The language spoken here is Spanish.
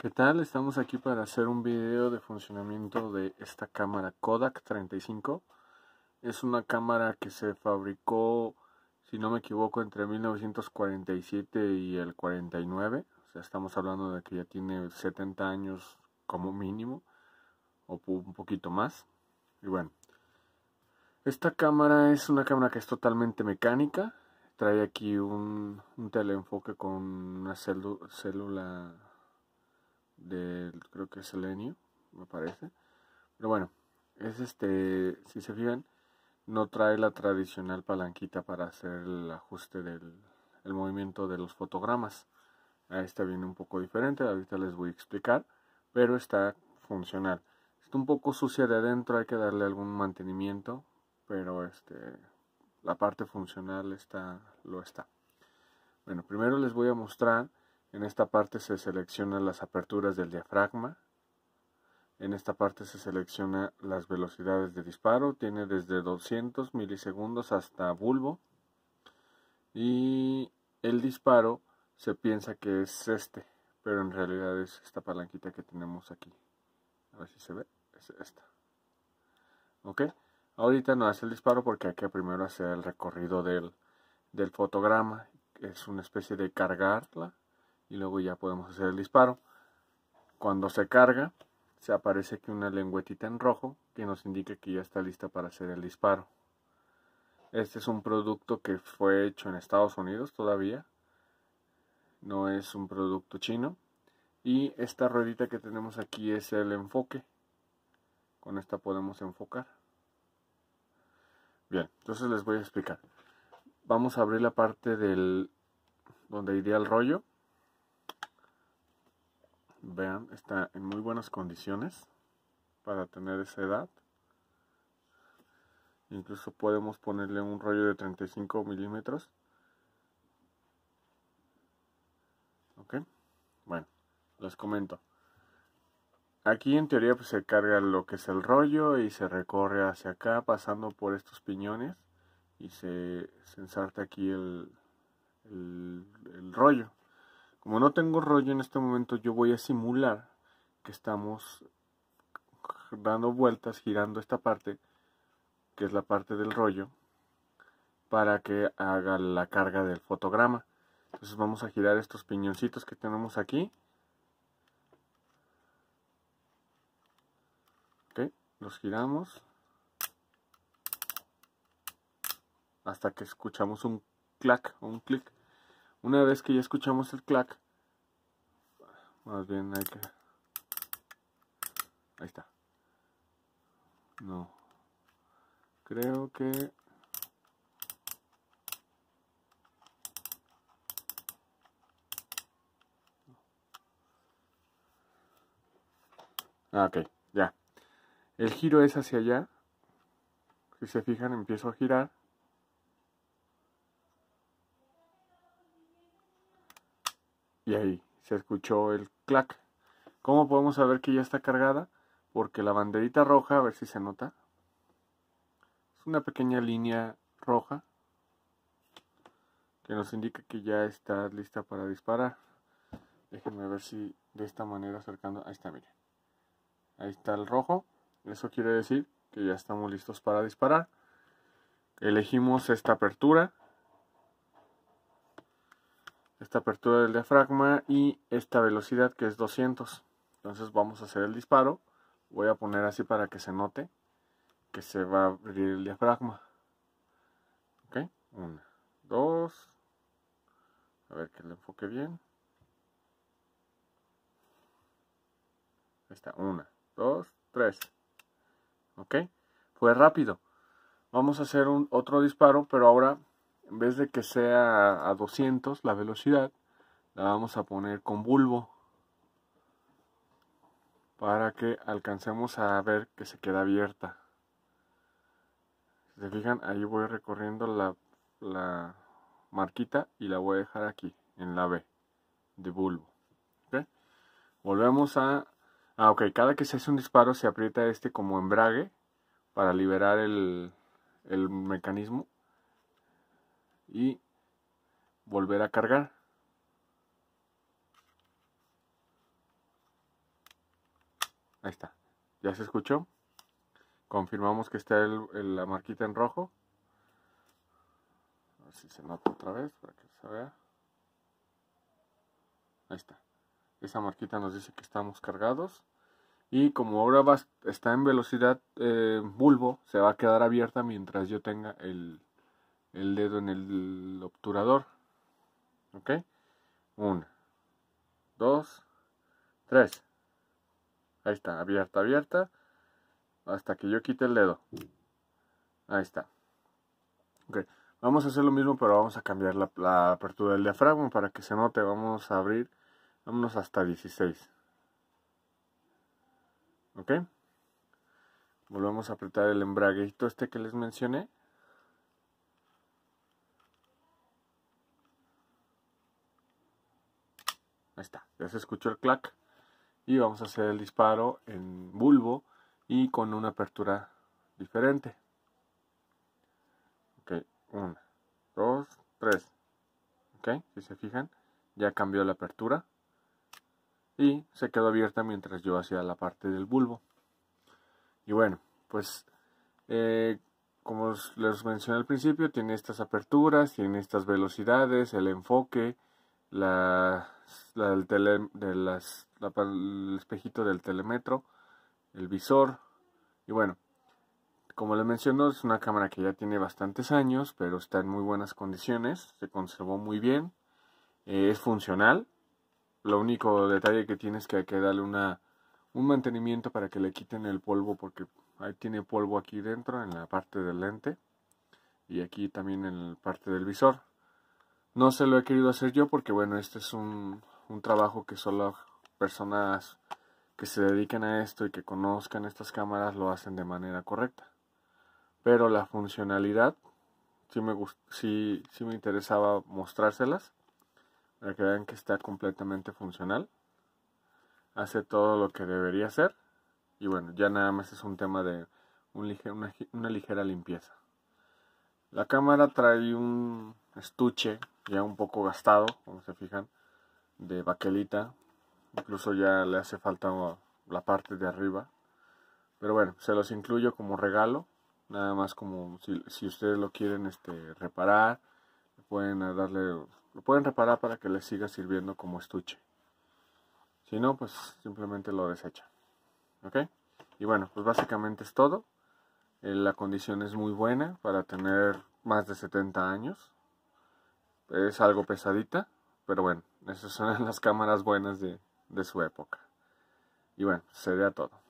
¿Qué tal? Estamos aquí para hacer un video de funcionamiento de esta cámara Kodak 35. Es una cámara que se fabricó, si no me equivoco, entre 1947 y el 49. O sea, estamos hablando de que ya tiene 70 años como mínimo, o un poquito más. Y bueno, esta cámara es una cámara que es totalmente mecánica. Trae aquí un, un teleenfoque con una célula creo que es selenio, me parece. Pero bueno, es este, si se fijan, no trae la tradicional palanquita para hacer el ajuste del movimiento de los fotogramas. A está viene un poco diferente, ahorita les voy a explicar, pero está funcional. Está un poco sucia de adentro, hay que darle algún mantenimiento, pero este la parte funcional está lo está. Bueno, primero les voy a mostrar en esta parte se seleccionan las aperturas del diafragma. En esta parte se selecciona las velocidades de disparo. Tiene desde 200 milisegundos hasta bulbo. Y el disparo se piensa que es este, pero en realidad es esta palanquita que tenemos aquí. A ver si se ve. Es esta. ¿Ok? Ahorita no hace el disparo porque aquí primero hace el recorrido del, del fotograma. Es una especie de cargarla y luego ya podemos hacer el disparo. Cuando se carga, se aparece aquí una lengüetita en rojo que nos indica que ya está lista para hacer el disparo. Este es un producto que fue hecho en Estados Unidos todavía, no es un producto chino. Y esta ruedita que tenemos aquí es el enfoque. Con esta podemos enfocar. Bien, entonces les voy a explicar. Vamos a abrir la parte del donde iría el rollo vean, está en muy buenas condiciones para tener esa edad. Incluso podemos ponerle un rollo de 35 milímetros. Ok, bueno, les comento. Aquí en teoría pues, se carga lo que es el rollo y se recorre hacia acá pasando por estos piñones y se, ensarta aquí el rollo. Como no tengo rollo en este momento, yo voy a simular que estamos dando vueltas, girando esta parte, que es la parte del rollo, para que haga la carga del fotograma. Entonces vamos a girar estos piñoncitos que tenemos aquí. Ok, los giramos. Hasta que escuchamos un clac, un clic. Una vez que ya escuchamos el clac, más bien hay que... Ahí está. No. Creo que... Ah, ok, ya. El giro es hacia allá. Si se fijan, empiezo a girar. y ahí se escuchó el clac. ¿Cómo podemos saber que ya está cargada? Porque la banderita roja, a ver si se nota, es una pequeña línea roja que nos indica que ya está lista para disparar. Déjenme ver si de esta manera acercando, ahí está, miren. Ahí está el rojo, eso quiere decir que ya estamos listos para disparar. Elegimos esta apertura esta apertura del diafragma y esta velocidad que es 200. Entonces vamos a hacer el disparo. Voy a poner así para que se note que se va a abrir el diafragma. ¿Ok? 1, dos. A ver que le enfoque bien. Ahí está. Una, dos, tres. ¿Ok? Fue rápido. Vamos a hacer otro disparo, pero ahora en vez de que sea a 200 la velocidad, la vamos a poner con bulbo para que alcancemos a ver que se queda abierta. Si se fijan, ahí voy recorriendo la, marquita y la voy a dejar aquí, en la B, de bulbo. Volvemos a... Ah, ok, cada que se hace un disparo se aprieta este como embrague para liberar el mecanismo y volver a cargar ahí está ya se escuchó confirmamos que está la marquita en rojo a ver si se nota otra vez para que se vea ahí está esa marquita nos dice que estamos cargados y como ahora está en velocidad eh, bulbo se va a quedar abierta mientras yo tenga el, el dedo en el obturador. ¿Ok? 1, 2 3 Ahí está, abierta, abierta. Hasta que yo quite el dedo. Ahí está. Ok, vamos a hacer lo mismo, pero vamos a cambiar la, apertura del diafragma para que se note. Vamos a abrir, vámonos hasta 16. ¿Ok? Volvemos a apretar el embraguito este que les mencioné. Ahí está, ya se escuchó el clac. Y vamos a hacer el disparo en bulbo y con una apertura diferente. Ok, 1, 2, 3. Ok, si se fijan, ya cambió la apertura. Y se quedó abierta mientras yo hacía la parte del bulbo. Y bueno, pues eh, como les mencioné al principio, tiene estas aperturas, tiene estas velocidades, el enfoque, la, de el espejito del telemetro, el visor y bueno, como les menciono es una cámara que ya tiene bastantes años, pero está en muy buenas condiciones, se conservó muy bien, eh, es funcional, lo único detalle que tiene es que hay que darle una, un mantenimiento para que le quiten el polvo porque ahí tiene polvo aquí dentro en la parte del lente y aquí también en la parte del visor no se lo he querido hacer yo porque, bueno, este es un, trabajo que solo personas que se dediquen a esto y que conozcan estas cámaras lo hacen de manera correcta. Pero la funcionalidad sí me, me interesaba mostrárselas para que vean que está completamente funcional. Hace todo lo que debería hacer. Y bueno, ya nada más es un tema de una ligera limpieza. La cámara trae un estuche ya un poco gastado, como se fijan, de baquelita. Incluso ya le hace falta la parte de arriba. Pero bueno, se los incluyo como regalo. Nada más como si, ustedes lo quieren este, reparar, pueden ah, darle, lo pueden reparar para que le siga sirviendo como estuche. Si no, pues simplemente lo desechan. ¿Ok? Y bueno, pues básicamente es todo. Eh, la condición es muy buena para tener más de 70 años. Es algo pesadita, pero bueno, esas son las cámaras buenas de, su época. Y bueno, se ve a todo.